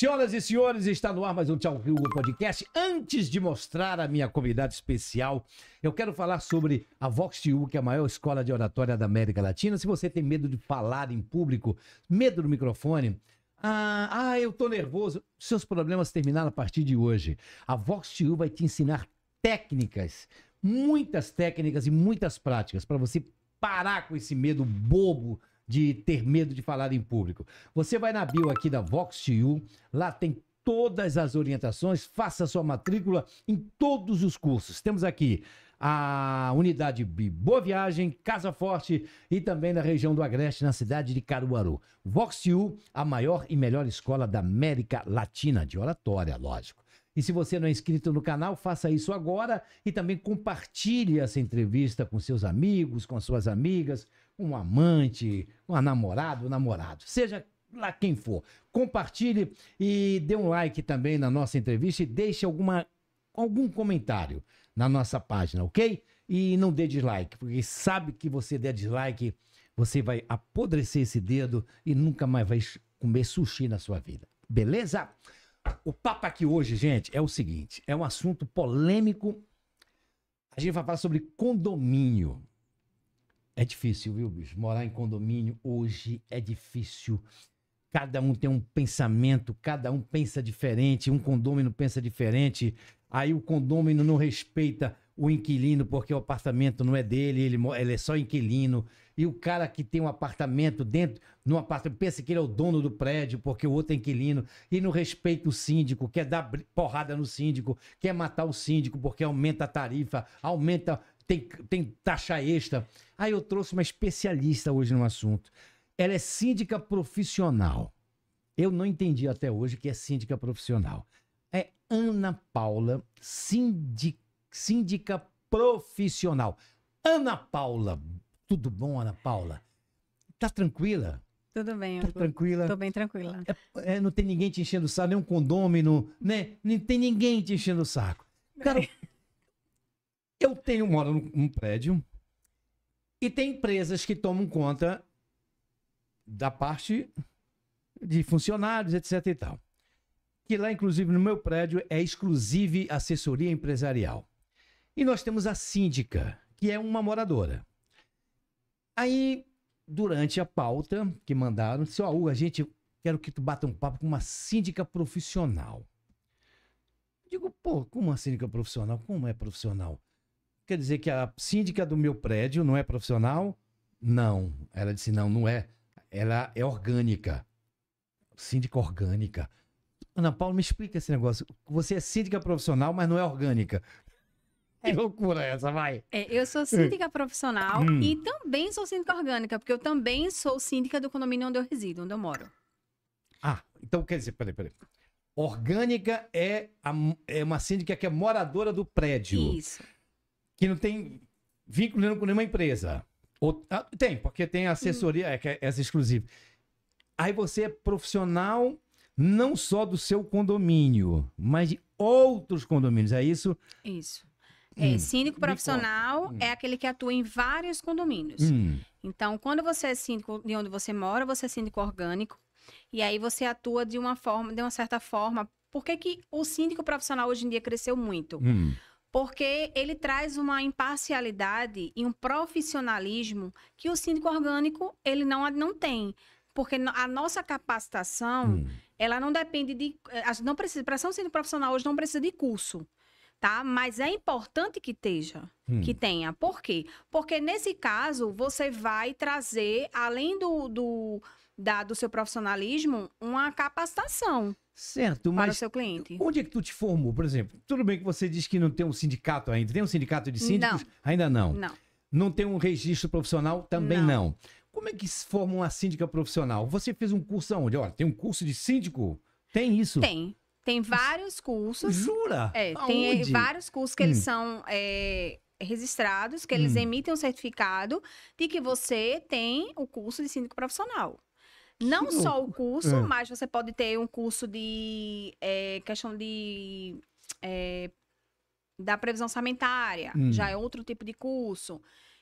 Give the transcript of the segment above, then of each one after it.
Senhoras e senhores, está no ar mais um Tchau Rio Podcast. Antes de mostrar a minha convidada especial, eu quero falar sobre a Vox TU, que é a maior escola de oratória da América Latina. Se você tem medo de falar em público, medo do microfone, ah, ah eu tô nervoso. Seus problemas terminaram a partir de hoje. A Vox TU vai te ensinar técnicas, muitas técnicas e muitas práticas para você parar com esse medo bobo de ter medo de falar em público. Você vai na bio aqui da VoxU, lá tem todas as orientações, faça sua matrícula em todos os cursos. Temos aqui a unidade Boa Viagem, Casa Forte e também na região do Agreste, na cidade de Caruaru. VoxU, a maior e melhor escola da América Latina, de oratória, lógico. E se você não é inscrito no canal, faça isso agora e também compartilhe essa entrevista com seus amigos, com suas amigas, um amante, uma namorada, um namorado, seja lá quem for. Compartilhe e dê um like também na nossa entrevista e deixe alguma, algum comentário na nossa página, ok? E não dê dislike, porque sabe que você der dislike, você vai apodrecer esse dedo e nunca mais vai comer sushi na sua vida. Beleza? O papo aqui hoje, gente, é o seguinte: é um assunto polêmico. A gente vai falar sobre condomínio. É difícil, viu, bicho? Morar em condomínio hoje é difícil. Cada um tem um pensamento, cada um pensa diferente, um condômino pensa diferente. Aí o condômino não respeita o inquilino porque o apartamento não é dele, ele, ele é só inquilino. E o cara que tem um apartamento dentro, no apartamento, pensa que ele é o dono do prédio porque o outro é inquilino e não respeita o síndico, quer dar porrada no síndico, quer matar o síndico porque aumenta a tarifa, aumenta tem, tem taxa extra. Aí eu trouxe uma especialista hoje no assunto. Ela é síndica profissional. Eu não entendi até hoje que é síndica profissional. É Ana Paula, síndica, síndica profissional. Ana Paula, tudo bom, Ana Paula? Tá tranquila? Tudo bem, Tá tranquila? Tô bem tranquila. É, é, não tem ninguém te enchendo o saco, nem um condômino, né? Não tem ninguém te enchendo o saco. Cara, Eu tenho, moro num prédio e tem empresas que tomam conta da parte de funcionários, etc e tal. Que lá, inclusive, no meu prédio é exclusive assessoria empresarial. E nós temos a síndica, que é uma moradora. Aí, durante a pauta que mandaram, disse, ó, oh, a gente quero que tu bata um papo com uma síndica profissional. Digo, pô, como uma síndica profissional? Como é profissional? Quer dizer que a síndica do meu prédio não é profissional? Não. Ela disse: não, não é. Ela é orgânica. Síndica orgânica. Ana Paula, me explica esse negócio. Você é síndica profissional, mas não é orgânica. É. Que loucura essa, vai? É, eu sou síndica profissional hum. e também sou síndica orgânica, porque eu também sou síndica do condomínio onde eu resido, onde eu moro. Ah, então quer dizer, peraí, peraí. Orgânica é, a, é uma síndica que é moradora do prédio. Isso que não tem vínculo nenhum com nenhuma empresa. Ou, ah, tem, porque tem assessoria, hum. é, é essa é exclusiva. Aí você é profissional não só do seu condomínio, mas de outros condomínios. É isso? Isso. É, hum, síndico profissional hum. é aquele que atua em vários condomínios. Hum. Então, quando você é síndico de onde você mora, você é síndico orgânico. E aí você atua de uma forma, de uma certa forma. Por que, que o síndico profissional hoje em dia cresceu muito? Hum porque ele traz uma imparcialidade e um profissionalismo que o síndico orgânico ele não, não tem. Porque a nossa capacitação, hum. ela não depende de. Eh, não precisa, para ser um síndico profissional hoje não precisa de curso. Tá? Mas é importante que esteja, hum. que tenha. Por quê? Porque nesse caso, você vai trazer, além do, do, da, do seu profissionalismo, uma capacitação. Certo, mas. Para o seu cliente. Onde é que tu te formou, por exemplo? Tudo bem que você diz que não tem um sindicato ainda. Tem um sindicato de síndicos? Não. Ainda não. Não. Não tem um registro profissional? Também não. não. Como é que se forma uma síndica profissional? Você fez um curso aonde? Olha, tem um curso de síndico? Tem isso? Tem. Tem vários cursos. Jura? É, tem vários cursos que hum. eles são. É registrados, que eles hum. emitem um certificado de que você tem o curso de síndico profissional. Não que só louco. o curso, é. mas você pode ter um curso de é, questão de é, da previsão orçamentária. hum. já é outro tipo de curso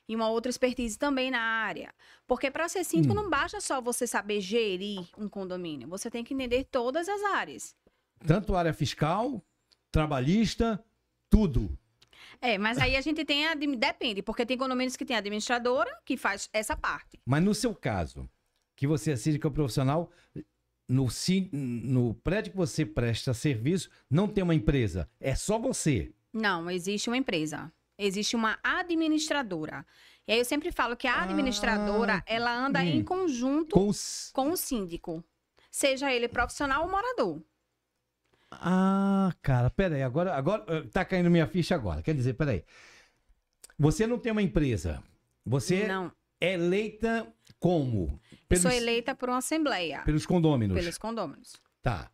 e uma outra expertise também na área. Porque para ser síndico hum. não basta só você saber gerir um condomínio, você tem que entender todas as áreas. Tanto área fiscal, trabalhista, tudo. É, mas aí a gente tem a, depende, porque tem condomínios que tem a administradora que faz essa parte. Mas no seu caso, que você é síndico profissional, no, no prédio que você presta serviço, não tem uma empresa. É só você. Não, existe uma empresa. Existe uma administradora. E aí eu sempre falo que a ah, administradora, ah, ela anda hum, em conjunto com, os... com o síndico. Seja ele profissional ou morador. Ah, cara, peraí, agora, agora eh, tá caindo minha ficha agora. Quer dizer, peraí. Você não tem uma empresa. Você não. é eleita como? Pelos, sou eleita por uma assembleia. Pelos condôminos. Pelos condôminos. Tá.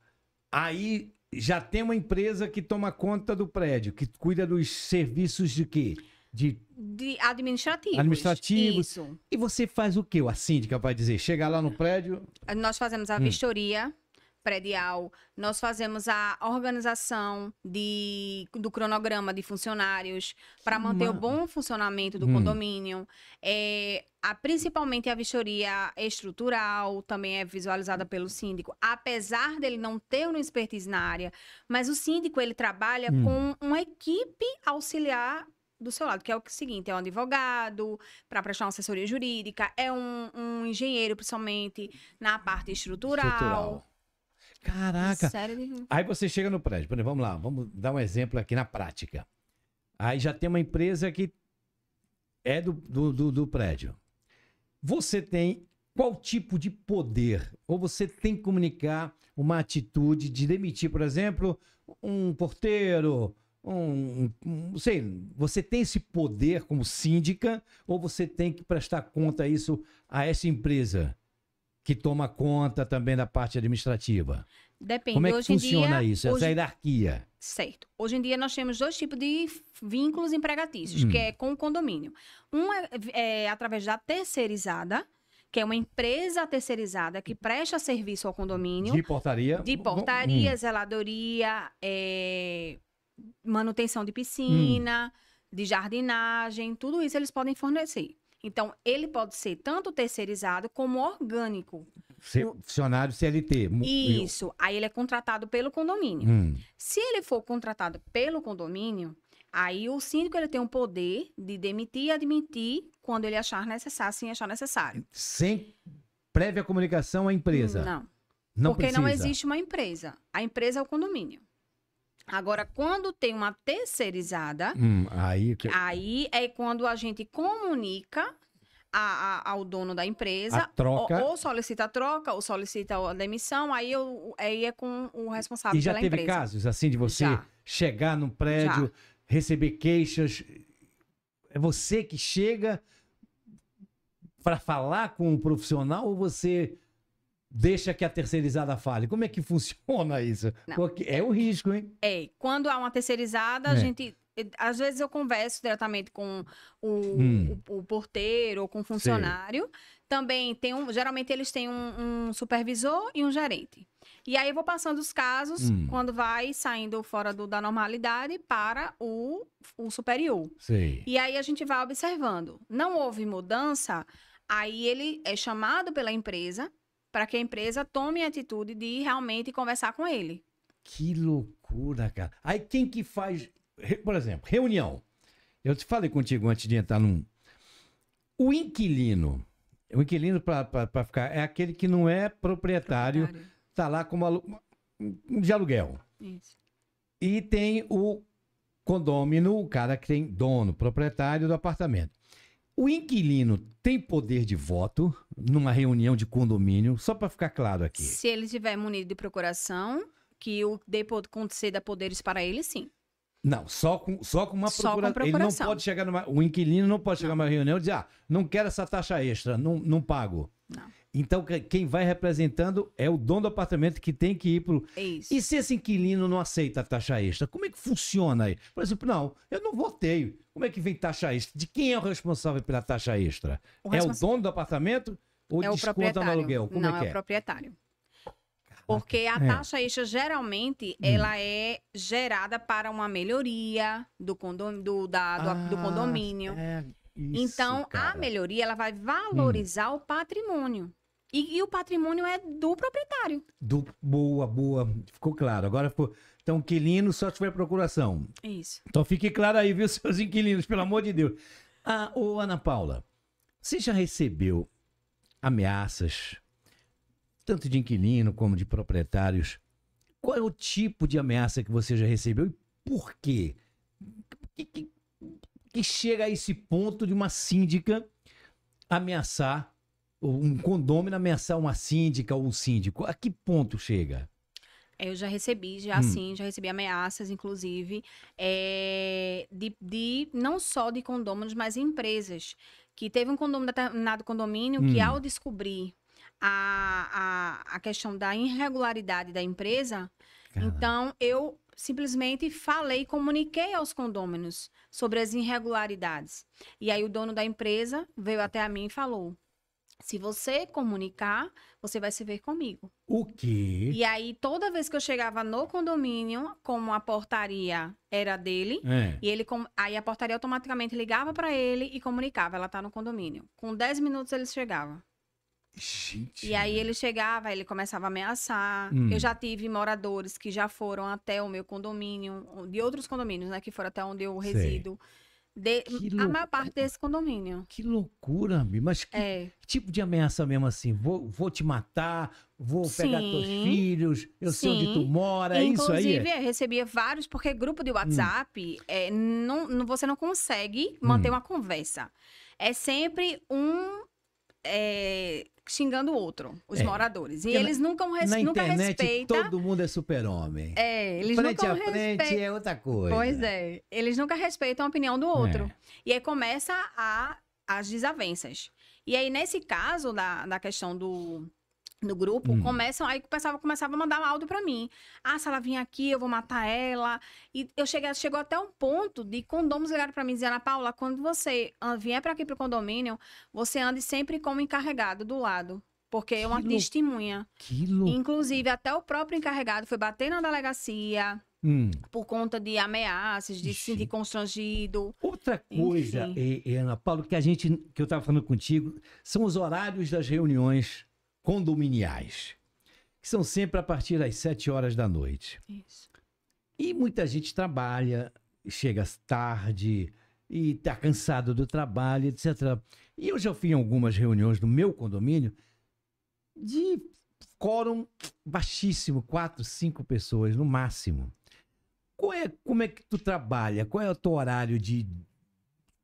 Aí já tem uma empresa que toma conta do prédio, que cuida dos serviços de quê? De, de administrativos. Administrativos. Isso. E você faz o quê? A síndica vai dizer, chega lá no prédio... Nós fazemos a hum. vistoria predial, nós fazemos a organização de, do cronograma de funcionários para manter o bom funcionamento do hum. condomínio. É, a, principalmente a vistoria estrutural também é visualizada pelo síndico, apesar dele não ter uma expertise na área, mas o síndico ele trabalha hum. com uma equipe auxiliar do seu lado, que é o seguinte: é um advogado para prestar uma assessoria jurídica, é um, um engenheiro, principalmente na parte estrutural. estrutural. Caraca. Sério Aí você chega no prédio, por exemplo, vamos lá, vamos dar um exemplo aqui na prática. Aí já tem uma empresa que é do, do, do, do prédio. Você tem qual tipo de poder? Ou você tem que comunicar uma atitude de demitir, por exemplo, um porteiro, um, um, sei, você tem esse poder como síndica ou você tem que prestar conta isso a essa empresa? que toma conta também da parte administrativa? Depende. Como é que hoje funciona dia, isso, é hoje... essa hierarquia? Certo. Hoje em dia nós temos dois tipos de vínculos empregatícios, hum. que é com o condomínio. Um é, é através da terceirizada, que é uma empresa terceirizada que presta serviço ao condomínio. De portaria? De hum. portaria, hum. zeladoria, é, manutenção de piscina, hum. de jardinagem, tudo isso eles podem fornecer. Então, ele pode ser tanto terceirizado como orgânico. Funcionário CLT. Isso. Aí ele é contratado pelo condomínio. Hum. Se ele for contratado pelo condomínio, aí o síndico ele tem o poder de demitir e admitir quando ele achar necessário, sem achar necessário. Sem prévia comunicação à empresa? Não. não Porque precisa. não existe uma empresa. A empresa é o condomínio. Agora, quando tem uma terceirizada, hum, aí, que... aí é quando a gente comunica a, a, ao dono da empresa, troca... ou, ou, solicita a troca, ou solicita a demissão, aí, eu, aí é com o responsável pela empresa. E já teve casos, assim, de você já. chegar num prédio, já. receber queixas, é você que chega para falar com o profissional ou você deixa que a terceirizada fale. Como é que funciona isso? Não. Porque é o risco, hein? É, quando há uma terceirizada, é. a gente eh, às vezes eu converso diretamente com o, hum. o, o porteiro ou com o funcionário. Sei. Também tem um. Geralmente eles têm um, um, supervisor e um gerente. E aí eu vou passando os casos hum. quando vai saindo fora do, da normalidade para o, o superior. Sei. E aí a gente vai observando. Não houve mudança, aí ele é chamado pela empresa para que a empresa tome a atitude de realmente conversar com ele. Que loucura, cara. Aí quem que faz, por exemplo, reunião. Eu te falei contigo antes de entrar num. O inquilino. O inquilino, para ficar, é aquele que não é proprietário, está lá como alu... de aluguel. Isso. E tem o condômino, o cara que tem dono, proprietário do apartamento. O inquilino tem poder de voto numa reunião de condomínio, só para ficar claro aqui. Se ele tiver munido de procuração, que o dê conceda poderes para ele, sim. Não, só com, só com uma só com procuração. Ele não pode chegar numa... O inquilino não pode chegar não. numa reunião e dizer, ah, não quero essa taxa extra, não, não pago. Não. Então, quem vai representando é o dono do apartamento que tem que ir pro. É isso. E se esse inquilino não aceita a taxa extra, como é que funciona aí? Por exemplo, não, eu não votei. Como é que vem taxa extra? De quem é o responsável pela taxa extra? O É o dono do apartamento ou é desconta no aluguel? Como é é? não, é, é, é o proprietário. Porque a taxa extra, geralmente, hum. ela é gerada para uma melhoria do, condom, do, da, do, ah, do condomínio. É... Isso, então, cara. a melhoria ela vai hum. valorizar hum. o patrimônio. E, e, o patrimônio é do proprietário. Do, boa, boa. Ficou claro. Agora ficou. Então, inquilino só tiver procuração. Isso. Então fique claro aí, viu, seus inquilinos, pelo amor de Deus. Ah, ô Ana Paula, você já recebeu ameaças, tanto de inquilino como de proprietários? Qual é o tipo de ameaça que você já recebeu e por quê? Que, que, que chega a esse ponto de uma síndica ameaçar um condômino ameaçar uma síndica ou um síndico, a que ponto chega? É, eu já recebi, já hum. sim, já recebi ameaças, inclusive, é, de, de não só de condôminos, mas empresas. Que teve um condomínio, determinado condomínio hum. que, ao descobrir a, a, a questão da irregularidade da empresa, Caramba. então eu simplesmente falei, comuniquei aos condôminos sobre as irregularidades. E aí o dono da empresa veio até a mim e falou: se você comunicar, você vai se ver comigo. O quê? E aí, toda vez que eu chegava no condomínio, como a portaria era dele, é. e ele aí a portaria automaticamente ligava para ele e comunicava, ela tá no condomínio. Com 10 minutos ele chegava. Gente. E aí ele chegava, ele começava a ameaçar. Hum. Eu já tive moradores que já foram até o meu condomínio, de outros condomínios, né, que foram até onde eu resido. Sei de, a maior parte desse condomínio. Que loucura, amigo. Mas que é. tipo de ameaça mesmo assim? Vou, vou te matar, vou Sim. pegar teus filhos, eu Sim. sei onde tu mora, é isso aí? Inclusive, é, recebia vários, porque grupo de WhatsApp, hum. é, não, não, você não consegue manter hum. uma conversa. É sempre um é, xingando o outro, os é. moradores. E Porque eles nunca, res, na nunca internet, respeita. Todo mundo é super-homem. É, eles frente nunca a frente é outra coisa. Pois é. Eles nunca respeitam a opinião do outro. É. E aí começa a, as desavenças. E aí, nesse caso da, da questão do, do grupo, hum. começam, aí pessoal começava a mandar um áudio para mim. Ah, se ela vir aqui, eu vou matar ela. E eu cheguei, chegou até um ponto de condomos ligaram para mim dizendo, Ana Paula, quando você ah, vier para aqui pro condomínio, você ande sempre como encarregado do lado. Porque é uma lou... testemunha. Que lou... Inclusive, até o próprio encarregado foi bater na delegacia. Hum. Por conta de ameaças, de Ixi. se sentir constrangido. Outra coisa, e, e, é, é, Ana Paula, que a gente, que eu tava falando contigo, são os horários das reuniões condominiais, que são sempre a partir das 7 horas da noite. Isso. E muita gente trabalha, chega tarde e está cansado do trabalho, etc. E eu já fui em algumas reuniões no meu condomínio de quórum baixíssimo, quatro, cinco pessoas no máximo. Qual é, como é que tu trabalha? Qual é o teu horário de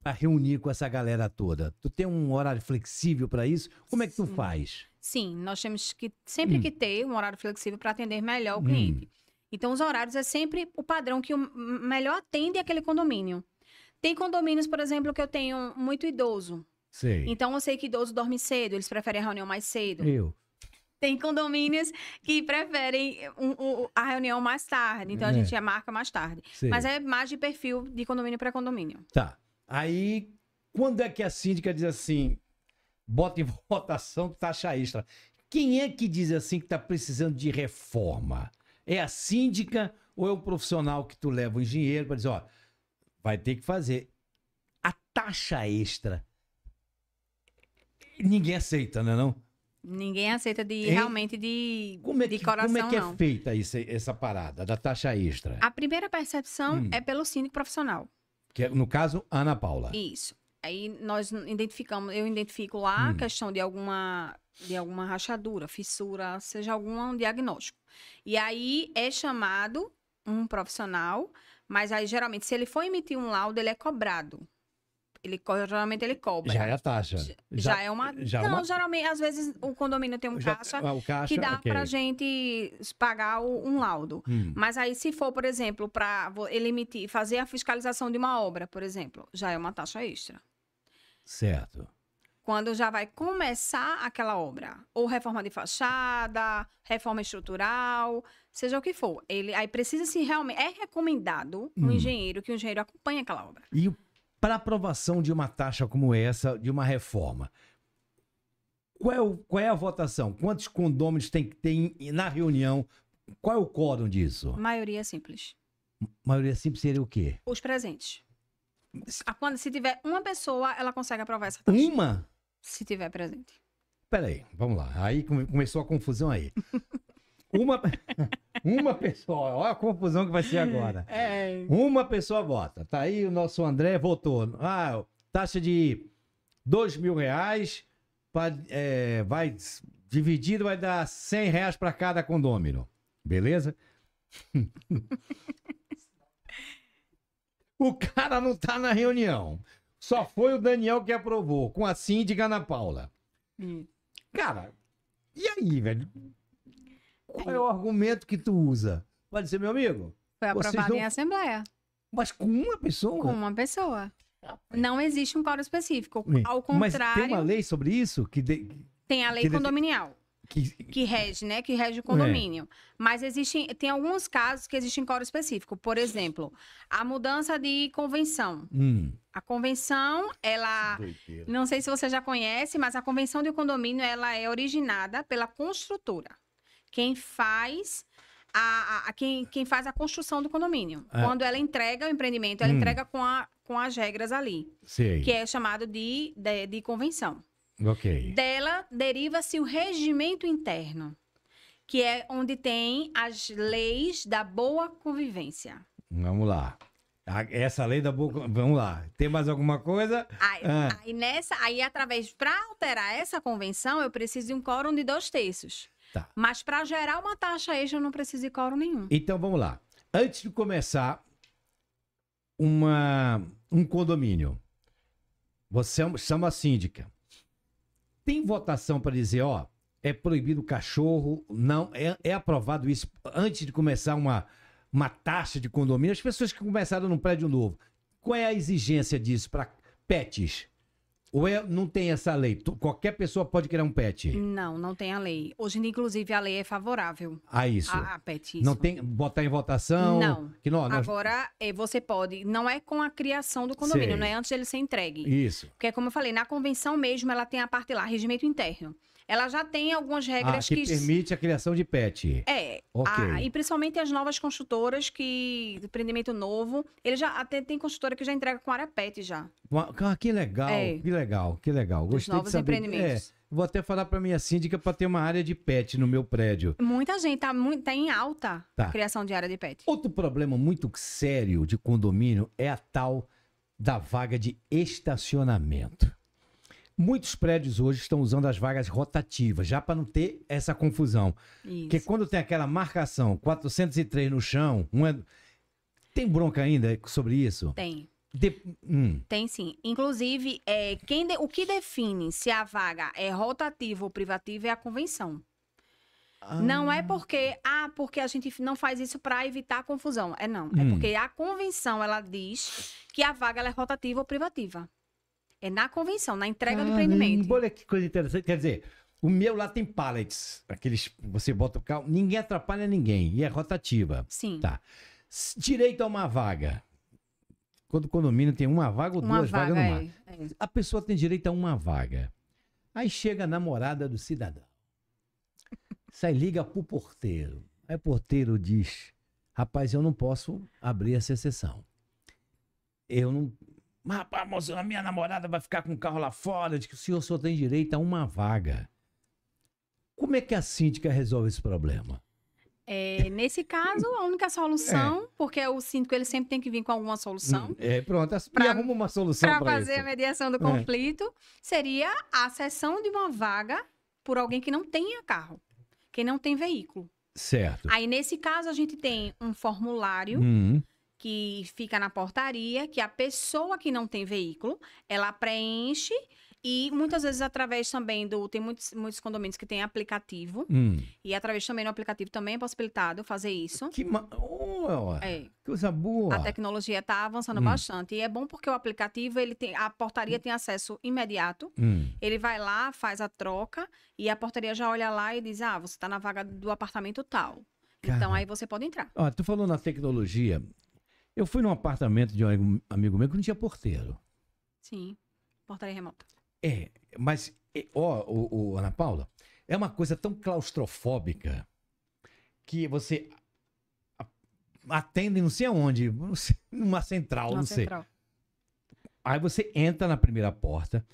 a reunir com essa galera toda? Tu tem um horário flexível para isso? Como é que Sim. tu faz? Sim, nós temos que sempre hum. que ter um horário flexível para atender melhor o hum. cliente. Hum. Então, os horários é sempre o padrão que o melhor atende é aquele condomínio. Tem condomínios, por exemplo, que eu tenho muito idoso. Sim. Então, eu sei que idoso dorme cedo, eles preferem a reunião mais cedo. Eu. Tem condomínios que preferem um, um, a reunião mais tarde. Então, é. a gente já marca mais tarde. Sim. Mas é mais de perfil de condomínio para condomínio. Tá. Aí, quando é que a síndica diz assim, bota em votação taxa tá extra. Quem é que diz assim que está precisando de reforma? É a síndica ou é o profissional que tu leva o engenheiro para dizer, ó, vai ter que fazer. A taxa extra, ninguém aceita, não é não? Ninguém aceita de hein? realmente de, como é que, de coração, Como é que é não. é feita isso, essa parada da taxa extra? A primeira percepção hum. é pelo síndico profissional. Que é, no caso, Ana Paula. Isso. Aí nós identificamos, eu identifico lá hum. a questão de alguma de alguma rachadura, fissura, seja algum diagnóstico. E aí é chamado um profissional, mas aí geralmente se ele for emitir um laudo, ele é cobrado. Ele geralmente ele cobra. Já é a taxa. Já, já é uma. Já é não, uma... geralmente, às vezes o condomínio tem um já, caixa, ah, caixa, que dá okay. pra gente pagar o, um laudo. Hum. Mas aí, se for, por exemplo, para ele emitir, fazer a fiscalização de uma obra, por exemplo, já é uma taxa extra. Certo. Quando já vai começar aquela obra, ou reforma de fachada, reforma estrutural, seja o que for. Ele aí precisa se realmente é recomendado um hum. engenheiro que o engenheiro acompanhe aquela obra. E para aprovação de uma taxa como essa, de uma reforma, qual é, o, qual é a votação? Quantos condôminos tem que ter na reunião? Qual é o quórum disso? Maioria simples. Maioria simples seria o quê? Os presentes. Quando, se tiver uma pessoa, ela consegue aprovar essa taxa. Uma? Se tiver presente. Peraí, vamos lá. Aí começou a confusão aí. Uma, uma pessoa, olha a confusão que vai ser agora. É. Uma pessoa vota. Tá aí o nosso André votou. Ah, taxa de dois mil reais pra, é, vai dividido, vai dar cem reais para cada condômino. Beleza? O cara não tá na reunião. Só foi o Daniel que aprovou, com a síndica Ana Paula. Hum. Cara, e aí, velho? Qual é o argumento que tu usa? Pode ser, meu amigo? Foi aprovado não... em assembleia. Mas com uma pessoa? Com uma pessoa. Não existe um fórum específico. Ao contrário. Mas tem uma lei sobre isso? Que de... Tem a lei condominial que... que rege, né? Que rege o condomínio. É. Mas existem, tem alguns casos que existem coro específico. Por exemplo, a mudança de convenção. Hum. A convenção, ela. Doideira. Não sei se você já conhece, mas a convenção de condomínio ela é originada pela construtora. Quem faz a, a, a quem, quem faz a construção do condomínio. É. Quando ela entrega o empreendimento, ela hum. entrega com, a, com as regras ali. Que é chamado de, de, de convenção. Dela deriva-se o regimento interno, que é onde tem as leis da boa convivência. Vamos lá. Essa lei da boa. Vamos lá. Tem mais alguma coisa? Aí, ah. aí nessa, aí através. Para alterar essa convenção, eu preciso de um quórum de dois terços. Tá. Mas para gerar uma taxa extra, eu não preciso de quórum nenhum. Então vamos lá. Antes de começar uma, um condomínio, você é chama a síndica tem votação para dizer, ó, é proibido o cachorro, não, é, é aprovado isso antes de começar uma, uma taxa de condomínio, as pessoas que começaram num prédio novo. Qual é a exigência disso para pets? Ou é, não tem essa lei? Qualquer pessoa pode criar um pet? Não, não tem a lei. Hoje, inclusive, a lei é favorável. A ah, isso? A, a pet. Isso. Não tem botar em votação? Não. Que não nós... Agora, é, você pode. Não é com a criação do condomínio, Sei. não é antes dele ser entregue. Isso. Porque, como eu falei, na convenção mesmo, ela tem a parte lá, regimento interno ela já tem algumas ah, regras ah, que, que permite a criação de pet. É. Okay. A, e principalmente as novas construtoras que empreendimento novo, ele já até tem construtora que já entrega com área pet já. Ah, que legal, é. que legal, que legal. Gostei Os novos de saber. empreendimentos. É. Vou até falar para minha síndica para ter uma área de pet no meu prédio. Muita gente tá, muito, tá em alta tá. a criação de área de pet. Outro problema muito sério de condomínio é a tal da vaga de estacionamento. Muitos prédios hoje estão usando as vagas rotativas, já para não ter essa confusão. Isso. Porque quando tem aquela marcação 403 no chão, um é... tem bronca ainda sobre isso? Tem. De... Hum. Tem sim. Inclusive, é, quem de... o que define se a vaga é rotativa ou privativa é a convenção. Ah. Não é porque, ah, porque a gente não faz isso para evitar confusão. É não. É hum. É porque a convenção ela diz que a vaga é rotativa ou privativa. É na convenção, na entrega do empreendimento. Olha que coisa interessante. Quer dizer, o meu lá tem pallets. Aqueles. Você bota o carro, ninguém atrapalha ninguém. E é rotativa. Sim. Tá. Direito a uma vaga. Quando o condomínio tem uma vaga ou uma duas vaga, vagas no mar. É, é. A pessoa tem direito a uma vaga. Aí chega a namorada do cidadão. Sai, liga pro porteiro. Aí o porteiro diz: Rapaz, eu não posso abrir essa exceção. Eu não, mas, rapaz, moça, a minha namorada vai ficar com o carro lá fora, de que o senhor só tem direito a uma vaga. Como é que a síndica resolve esse problema? É, nesse caso, a única solução, é. porque o síndico ele sempre tem que vir com alguma solução. Hum, é, pronto, pra, e arruma uma solução para fazer isso. a mediação do é. conflito, é. seria a cessão de uma vaga por alguém que não tenha carro, que não tem veículo. Certo. Aí nesse caso a gente tem um formulário hum que fica na portaria, que a pessoa que não tem veículo, ela preenche e muitas vezes através também do. Tem muitos, muitos condomínios que tem aplicativo. Hum. E através também do aplicativo também é possibilitado fazer isso. Que, ma... oh, é. coisa boa! A tecnologia está avançando hum. bastante. E é bom porque o aplicativo, ele tem. A portaria hum. tem acesso imediato. Hum. Ele vai lá, faz a troca e a portaria já olha lá e diz: ah, você está na vaga do apartamento tal. Então, Cara. Então aí você pode entrar. Ó, tu falou na tecnologia, eu fui num apartamento de um amigo meu que não tinha porteiro. Sim, portaria remota. É, mas, é, ó, o Ana Paula, é uma coisa tão claustrofóbica que você atende não sei aonde, numa central, Uma não central. sei. Aí você entra na primeira porta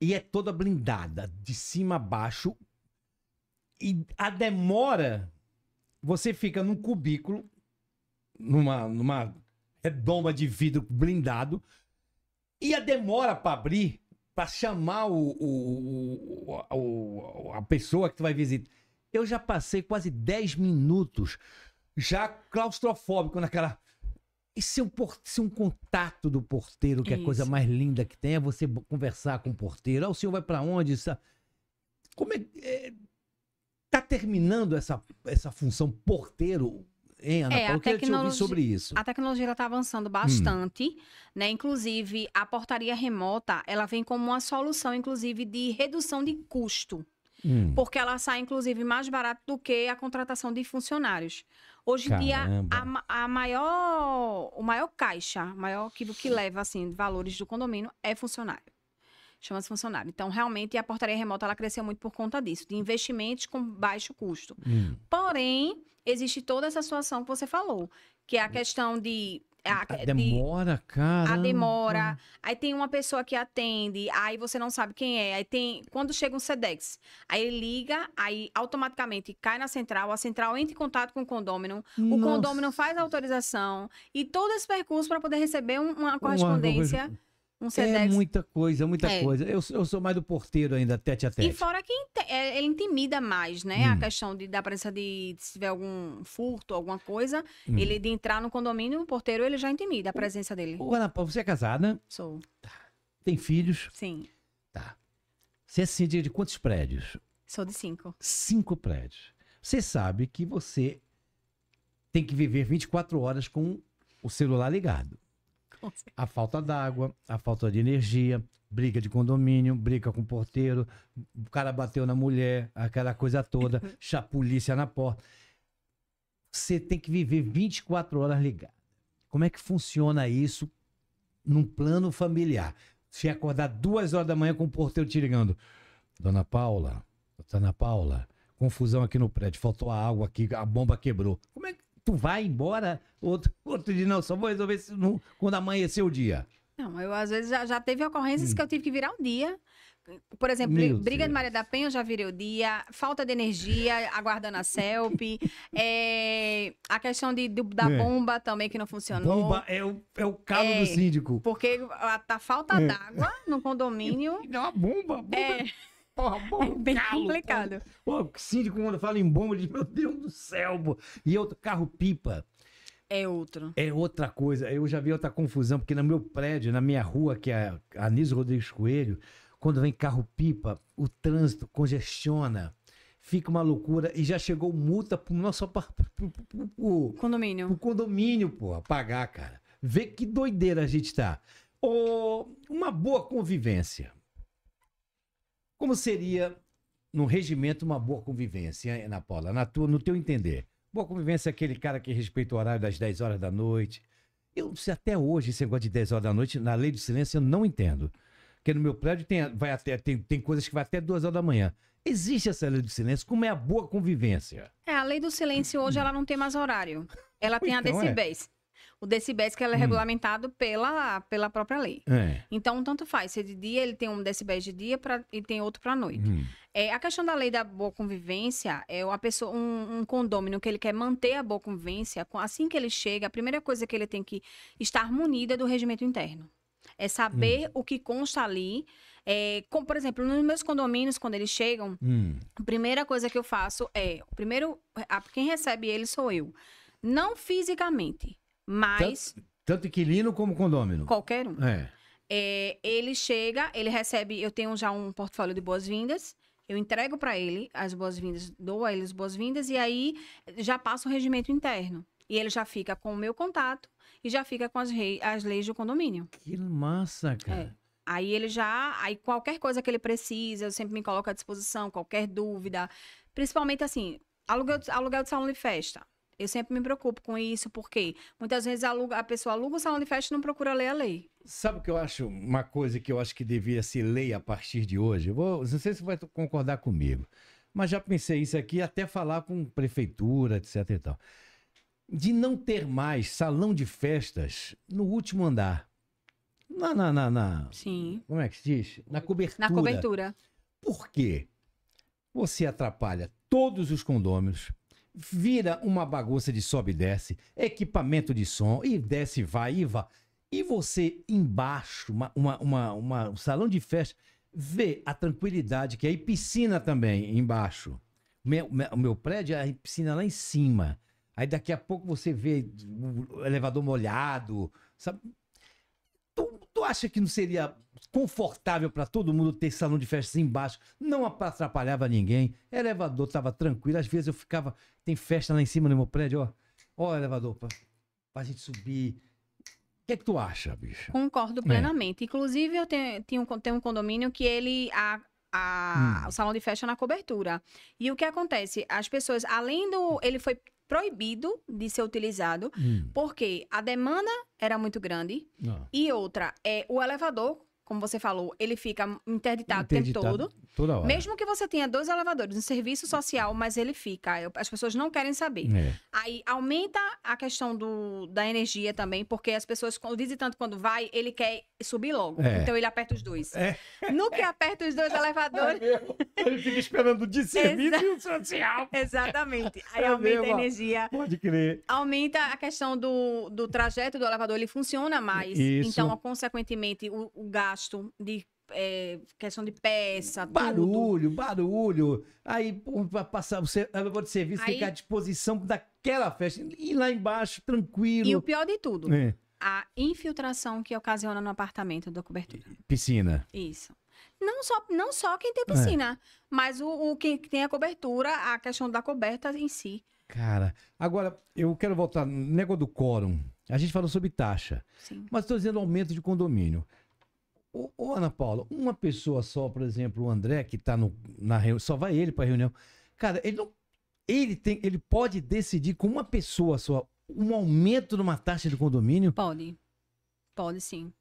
e é toda blindada, de cima a baixo. E a demora, você fica num cubículo, numa, numa é bomba de vidro blindado. E a demora para abrir, para chamar o, o, o, a pessoa que tu vai visitar. Eu já passei quase 10 minutos já claustrofóbico naquela. E se um, por... se um contato do porteiro, que é a coisa mais linda que tem, é você conversar com o porteiro. Ah, o senhor vai para onde? Como é... é... Tá terminando essa, essa função porteiro Hein, Ana é, Paula? Eu queria te ouvir sobre isso. A tecnologia está avançando hum. bastante, hum. né? Inclusive, a portaria remota, ela vem como uma solução, inclusive, de redução de custo. Hum. Porque ela sai, inclusive, mais barato do que a contratação de funcionários. Hoje em dia, a, a, maior, o maior caixa, maior que, que leva, assim, valores do condomínio é funcionário chama-se funcionário. Então, realmente, a portaria remota ela cresceu muito por conta disso, de investimentos com baixo custo. Hum. Porém, existe toda essa situação que você falou, que é a questão de a, a demora, de, cara. A demora. Aí tem uma pessoa que atende, aí você não sabe quem é. Aí tem. Quando chega um SEDEX, aí ele liga, aí automaticamente cai na central, a central entra em contato com o condômino, Nossa. o condômino faz a autorização e todo esse percurso para poder receber uma correspondência. Uma um é Sedex. É muita coisa, muita é. coisa. Eu, eu sou mais do porteiro ainda, tete a tete. E fora que é, ele intimida mais, né? Hum. A questão de, da presença de, se tiver algum furto, alguma coisa, hum. ele de entrar no condomínio, o porteiro, ele já intimida a presença dele. Ô, Ana Paula, você é casada? Sou. Tá. Tem filhos? Sim. Tá. Você é síndica assim, de quantos prédios? Sou de cinco. Cinco prédios. Você sabe que você tem que viver 24 horas com o celular ligado. a falta d'água, a falta de energia, briga de condomínio, briga com o porteiro, o cara bateu na mulher, aquela coisa toda, polícia na porta. Você tem que viver 24 horas ligado. Como é que funciona isso num plano familiar? Se acordar duas horas da manhã com o porteiro te ligando, Dona Paula, Dona Paula, confusão aqui no prédio, faltou a água aqui, a bomba quebrou. Como é que tu vai embora, outro, outro diz não, só vou resolver isso no, quando amanhecer o dia. Não, eu às vezes já, já teve ocorrências hum. que eu tive que virar um dia. Por exemplo, Meu briga Deus. de Maria da Penha, eu já virei o dia. Falta de energia, aguardando a selfie. é, a questão de, de da é. bomba também, que não funcionou. Bomba é o, é o calo é, do síndico. Porque a, a tá falta é. d'água no condomínio... É uma bomba, bomba. É porra, bom, É bem calo, complicado. Pô, síndico, quando fala em bomba, ele diz, meu Deus do céu, pô. E é outro, carro-pipa. É outro. É outra coisa. Eu já vi outra confusão, porque no meu prédio, na minha rua, que é Anísio Rodrigues Coelho, quando vem carro-pipa, o trânsito congestiona fica uma loucura e já chegou multa pro nosso pra, pra, pra, condomínio. o condomínio, porra, pagar, cara. Vê que doideira a gente tá. Oh, uma boa convivência. Como seria, no regimento, uma boa convivência, hein, Ana Paula? Na tua, no teu entender. Boa convivência é aquele cara que respeita o horário das 10 horas da noite. Eu, se até hoje esse negócio de 10 horas da noite, na lei do silêncio, eu não entendo. Porque no meu prédio tem, vai até, tem, tem coisas que vai até 2 horas da manhã. Existe essa lei do silêncio? Como é a boa convivência? É, a lei do silêncio hoje hum. ela não tem mais horário. Ela tem então, a é. decibéis. É o decibéis que ela é hum. regulamentado pela, pela própria lei. É. Então, tanto faz. Se é de dia, ele tem um decibéis de dia pra, e tem outro para noite. Hum. É, a questão da lei da boa convivência é uma pessoa, um, um condômino que ele quer manter a boa convivência, assim que ele chega, a primeira coisa que ele tem que estar munida é do regimento interno. É saber hum. o que consta ali. É, com, por exemplo, nos meus condomínios, quando eles chegam, hum. a primeira coisa que eu faço é: primeiro, a, quem recebe ele sou eu. Não fisicamente, mas. Tanto, tanto inquilino como condômino. Qualquer um. É. É, ele chega, ele recebe. Eu tenho já um portfólio de boas-vindas. Eu entrego para ele as boas-vindas, dou a ele as boas-vindas e aí já passa o regimento interno. E ele já fica com o meu contato e já fica com as, rei, as leis do condomínio. Que massa, cara. É. Aí ele já. Aí qualquer coisa que ele precisa, eu sempre me coloco à disposição, qualquer dúvida. Principalmente assim, aluguel, aluguel de salão de festa. Eu sempre me preocupo com isso, porque muitas vezes aluga, a pessoa aluga o salão de festa e não procura ler a lei. Sabe o que eu acho? Uma coisa que eu acho que devia ser lei a partir de hoje. Eu vou, não sei se você vai concordar comigo, mas já pensei isso aqui até falar com prefeitura, etc e tal. De não ter mais salão de festas no último andar. Na, na, na, na. Sim. Como é que se diz? Na cobertura. Na cobertura. Por quê? Você atrapalha todos os condôminos, vira uma bagunça de sobe e desce, equipamento de som, e desce, vai, e vai. E você embaixo, uma, uma, uma, uma um salão de festa, vê a tranquilidade que é, e piscina também embaixo. O meu, meu prédio é a piscina lá em cima. Aí daqui a pouco você vê o elevador molhado, sabe? Tu, tu acha que não seria confortável para todo mundo ter salão de festas embaixo, não atrapalhava ninguém, elevador estava tranquilo, às vezes eu ficava, tem festa lá em cima no meu prédio, ó, ó elevador para a gente subir. O que é que tu acha, bicho? Concordo é. plenamente. É. Inclusive, eu tenho, tenho, tenho um condomínio que ele, a, a, hum. o salão de festa é na cobertura. E o que acontece? As pessoas, além do, ele foi proibido de ser utilizado, hum. porque a demanda era muito grande ah. e outra, é o elevador como você falou, ele fica interditado, interditado o tempo todo. Toda hora. Mesmo que você tenha dois elevadores, um serviço social, mas ele fica. As pessoas não querem saber. É. Aí aumenta a questão do, da energia também, porque as pessoas, o visitante, quando vai, ele quer subir logo. É. Então ele aperta os dois. É. No que aperta os dois elevadores. É ele fica esperando de serviço social. Exatamente. Aí é aumenta a energia. Pode crer. Aumenta a questão do, do trajeto do elevador, ele funciona mais. Isso. Então, consequentemente, o, o gasto gasto de é, questão de peça, barulho, tudo. barulho. Aí para passar você, agora de serviço Aí... ficar à disposição daquela festa e lá embaixo tranquilo. E o pior de tudo, é. a infiltração que ocasiona no apartamento da cobertura. Piscina. Isso. Não só, não só quem tem piscina, é. mas o, o tem a cobertura, a questão da coberta em si. Cara, agora eu quero voltar no negócio do quórum. A gente falou sobre taxa, Sim. mas estou dizendo aumento de condomínio. Ô, ô, Ana Paula, uma pessoa só, por exemplo, o André, que tá no, na reunião, só vai ele pra reunião. Cara, ele não. Ele, tem, ele pode decidir com uma pessoa só um aumento numa taxa de condomínio? Pode. Pode sim.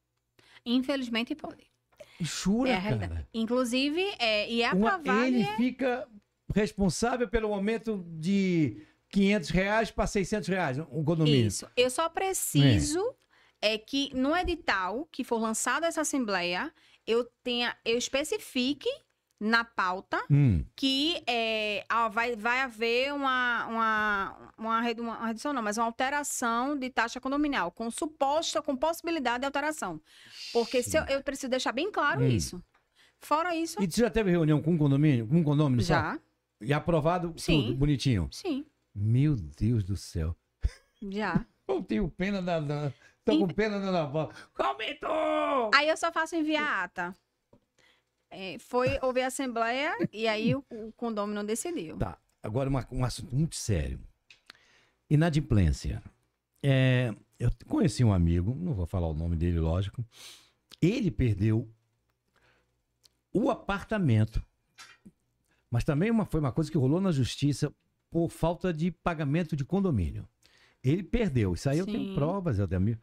Infelizmente pode. Jura, é cara? Inclusive, é, e é aprovado. Ele é fica responsável pelo aumento de 500 reais para 600 reais um condomínio. Isso. Eu só preciso é é que no edital que for lançada essa assembleia, eu tenha, eu especifique na pauta hum. que é, vai, vai haver uma, uma, uma, redu, uma, redução, não, mas uma alteração de taxa condominial, com suposta, com possibilidade de alteração. Porque se eu, eu preciso deixar bem claro hum. isso. Fora isso. E você já teve reunião com um condomínio? Com um condomínio? Já. E aprovado Sim. tudo, bonitinho? Sim. Meu Deus do céu. Já. eu tenho pena da... da... Tô com pena na bola. Comentou! Aí eu só faço enviar a ata. É, foi houve a assembleia e aí o, o condômino decidiu. Tá. Agora uma, um assunto muito sério. Inadimplência. É, eu conheci um amigo, não vou falar o nome dele, lógico. Ele perdeu o apartamento. Mas também uma, foi uma coisa que rolou na justiça por falta de pagamento de condomínio. Ele perdeu. Isso aí Sim. eu tenho provas, Ademir.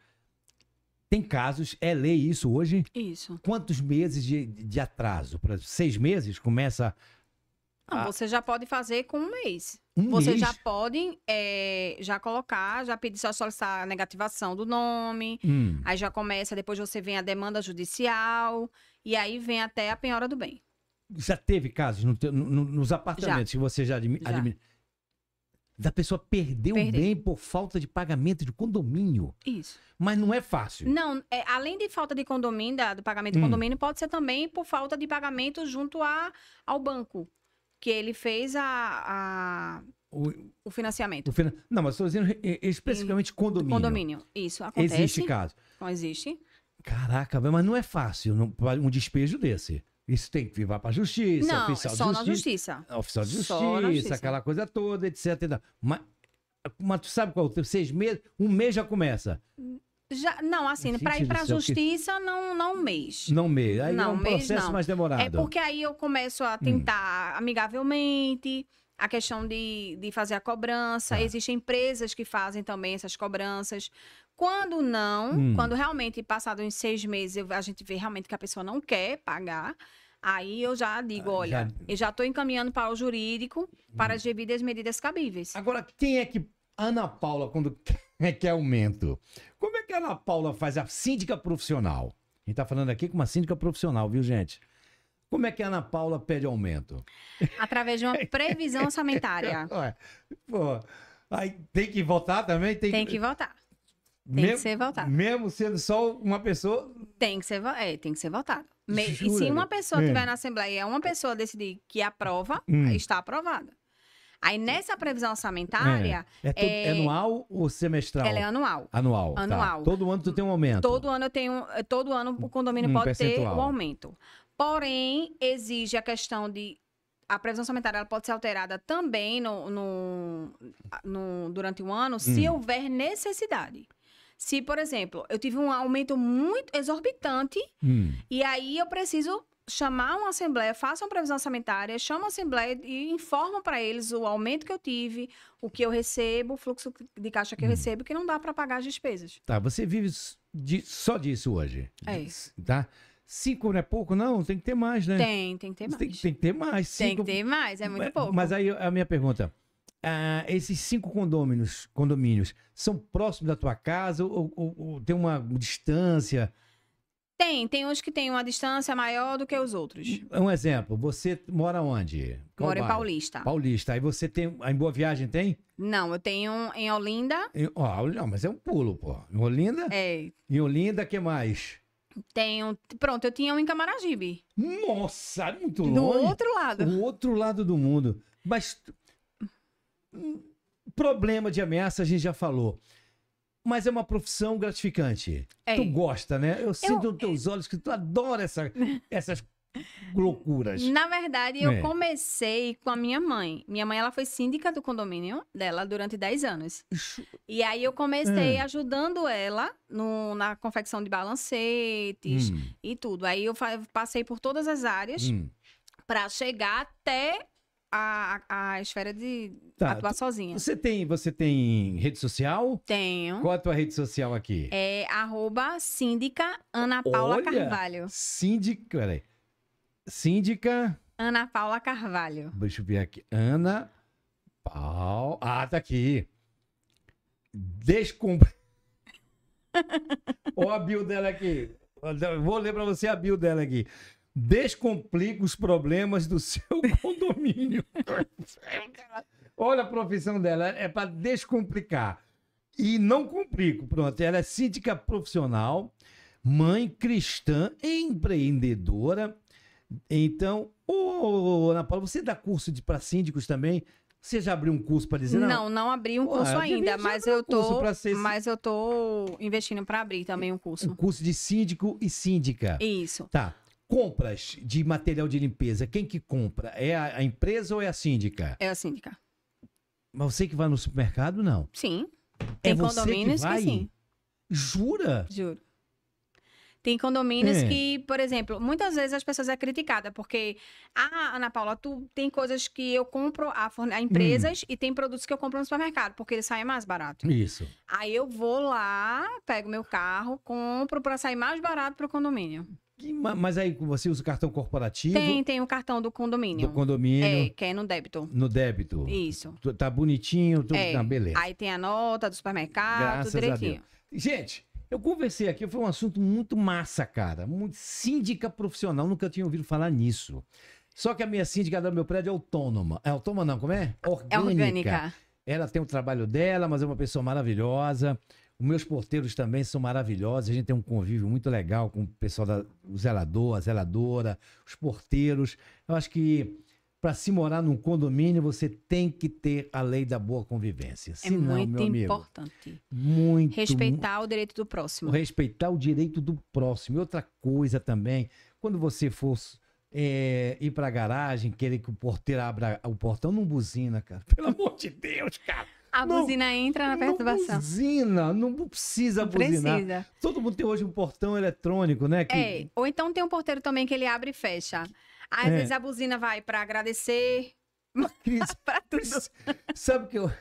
Tem casos, é lei isso hoje? Isso. Quantos meses de, de atraso? Pra seis meses começa. A... você já pode fazer com um mês. Um você mês? já pode é, já colocar, já pedir só solicitar a negativação do nome. Hum. Aí já começa, depois você vem a demanda judicial. E aí vem até a penhora do bem. Já teve casos no, no, nos apartamentos já. que você já, admi já da pessoa perder Perdi. o bem por falta de pagamento de condomínio. Isso. Mas não é fácil. Não, é, além de falta de condomínio, da, do pagamento de hum. condomínio, pode ser também por falta de pagamento junto a, ao banco, que ele fez a, a o, o, financiamento. O finan... Não, mas estou dizendo é, especificamente e, condomínio. Condomínio, isso. Acontece. Existe caso. Não existe. Caraca, mas não é fácil um despejo desse. Isso tem que vir para a justiça, não, oficial só de justiça. Na justiça. Oficial de justiça, justiça, aquela coisa toda, etc. Mas, mas tu sabe qual? Seis meses, um mês já começa. Já, não, assim, para ir para a é justiça, que... não, não um mês. Não um mês. Aí é não, é um mês, processo não. mais demorado. É porque aí eu começo a tentar hum. amigavelmente, a questão de, de fazer a cobrança. Ah. Existem empresas que fazem também essas cobranças. Quando não, hum. quando realmente, passado uns seis meses, eu, a gente vê realmente que a pessoa não quer pagar, Aí eu já digo, ah, olha, já... eu já estou encaminhando para o jurídico para hum. as devidas medidas cabíveis. Agora, quem é que Ana Paula, quando é que aumento? É Como é que a Ana Paula faz a síndica profissional? A gente está falando aqui com uma síndica profissional, viu, gente? Como é que a Ana Paula pede aumento? Através de uma previsão orçamentária. Ué, pô, aí tem que votar também? Tem, tem que votar. Tem que ser voltado. Mesmo sendo só uma pessoa. Tem que ser, é, tem que ser voltado. Me, e se uma pessoa é. tiver na Assembleia, é uma pessoa decidir que aprova, hum. está aprovada. Aí nessa previsão orçamentária. É, é, tudo, é, anual ou semestral? Ela é anual. Anual. Tá. Anual. Tá. Todo ano tu tem um aumento. Todo ano eu tenho. Eh, todo ano o condomínio um pode percentual. ter um aumento. Porém, exige a questão de. A previsão orçamentária ela pode ser alterada também no, no, no durante o ano, hum. se houver necessidade. Se, por exemplo, eu tive um aumento muito exorbitante hum. e aí eu preciso chamar uma assembleia, faço uma previsão orçamentária, chamo a assembleia e informo para eles o aumento que eu tive, o que eu recebo, o fluxo de caixa que eu hum. recebo, que não dá para pagar as despesas. Tá, você vive de, só disso hoje. É isso. Tá? Cinco não é pouco, não? Tem que ter mais, né? Tem, tem que ter mais. Tem, tem que ter mais. Cinco... Tem que ter mais, é muito pouco. Mas aí a minha pergunta, ah, esses cinco condôminos, condomínios são próximos da tua casa ou, ou, ou, tem uma distância? Tem, tem uns que têm uma distância maior do que os outros. Um exemplo, você mora onde? Qual Moro bairro? em Paulista. Paulista. Aí você tem. Em Boa Viagem tem? Não, eu tenho em Olinda. Em, ó, não, mas é um pulo, pô. Em Olinda? É. Em Olinda, que mais? Tenho. Pronto, eu tinha um em Camaragibe. Nossa, muito longe. Do outro lado. Do outro lado do mundo. Mas Problema de ameaça a gente já falou. Mas é uma profissão gratificante. É. Tu gosta, né? Eu, eu sinto nos é teus olhos que tu adora essa, essas loucuras. Na verdade, eu é. comecei com a minha mãe. Minha mãe ela foi síndica do condomínio dela durante 10 anos. E aí eu comecei é. ajudando ela no, na confecção de balancetes hum. e tudo. Aí eu passei por todas as áreas hum. para chegar até a, a esfera de tá, atuar sozinha. Você tem, você tem rede social? Tenho. Qual a tua rede social aqui? É arroba síndica Ana Paula Olha, Carvalho. Síndica, peraí. Síndica... Ana Paula Carvalho. Deixa eu ver aqui. Ana Paula... Ah, tá aqui. Descumpre... Olha a bio dela aqui. Vou ler pra você a bio dela aqui descomplica os problemas do seu condomínio. Olha a profissão dela, é para descomplicar. E não complico, pronto. Ela é síndica profissional, mãe cristã, empreendedora. Então, ô, Ana Paula, você dá curso para síndicos também? Você já abriu um curso para dizer não? Não, não abri um curso ainda, mas eu tô, ser... mas eu tô investindo para abrir também um curso. Um curso de síndico e síndica. Isso. Tá. Compras de material de limpeza, quem que compra? É a, a empresa ou é a síndica? É a síndica. Mas você que vai no supermercado, não? Sim. É tem é condomínios que, que, sim. Jura? Juro. Tem condomínios é. que, por exemplo, muitas vezes as pessoas é criticada porque, ah, Ana Paula, tu tem coisas que eu compro a, a empresas hum. e tem produtos que eu compro no supermercado porque ele sai mais barato. Isso. Aí eu vou lá, pego meu carro, compro para sair mais barato para o condomínio. Mas aí você usa o cartão corporativo? Tem, tem o cartão do condomínio. Do condomínio. É, que é no débito. No débito. Isso. Tá bonitinho, tudo. É. beleza. Aí tem a nota do supermercado, Graças direitinho. Gente, eu conversei aqui, foi um assunto muito massa, cara. Muito síndica profissional, nunca tinha ouvido falar nisso. Só que a minha síndica do meu prédio é autônoma. É autônoma não, como é? é orgânica. É orgânica. Ela tem o trabalho dela, mas é uma pessoa maravilhosa. Os meus porteiros também são maravilhosos. A gente tem um convívio muito legal com o pessoal da o zelador, a zeladora, os porteiros. Eu acho que para se morar num condomínio, você tem que ter a lei da boa convivência. é muito amigo, importante. Muito. Respeitar o direito do próximo. Respeitar o direito do próximo. E outra coisa também, quando você for é, ir para a garagem, querer que o porteiro abra o portão, não buzina, cara. Pelo amor de Deus, cara. A não, buzina entra na perturbação. Não buzina, não precisa não buzinar. Precisa. Todo mundo tem hoje um portão eletrônico, né? Que... É, ou então tem um porteiro também que ele abre e fecha. Às é. vezes a buzina vai para agradecer, Cris, pra tudo. Sabe que eu...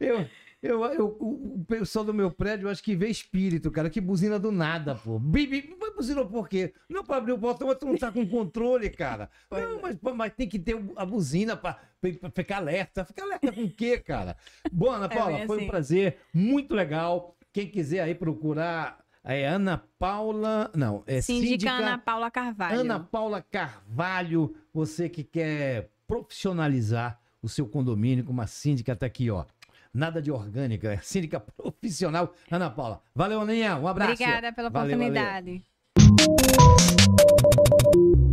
Eu, eu, eu, o pessoal do meu prédio, eu acho que vê espírito, cara. Que buzina do nada, pô. Bibi, buzinou por quê? Não, é pra abrir o portão, mas tu não tá com controle, cara. não, é. mas, mas tem que ter a buzina pra, pra ficar alerta. Ficar alerta com o quê, cara? Boa, Ana é Paula, é foi um assim. prazer. Muito legal. Quem quiser aí procurar é Ana Paula. Não, é Síndica, Síndica Ana Paula Carvalho. Ana Paula Carvalho, você que quer profissionalizar o seu condomínio, com uma síndica tá aqui, ó nada de orgânica, cínica, é profissional, Ana Paula. Valeu, Aninha, um abraço. Obrigada pela valeu, oportunidade. Valeu.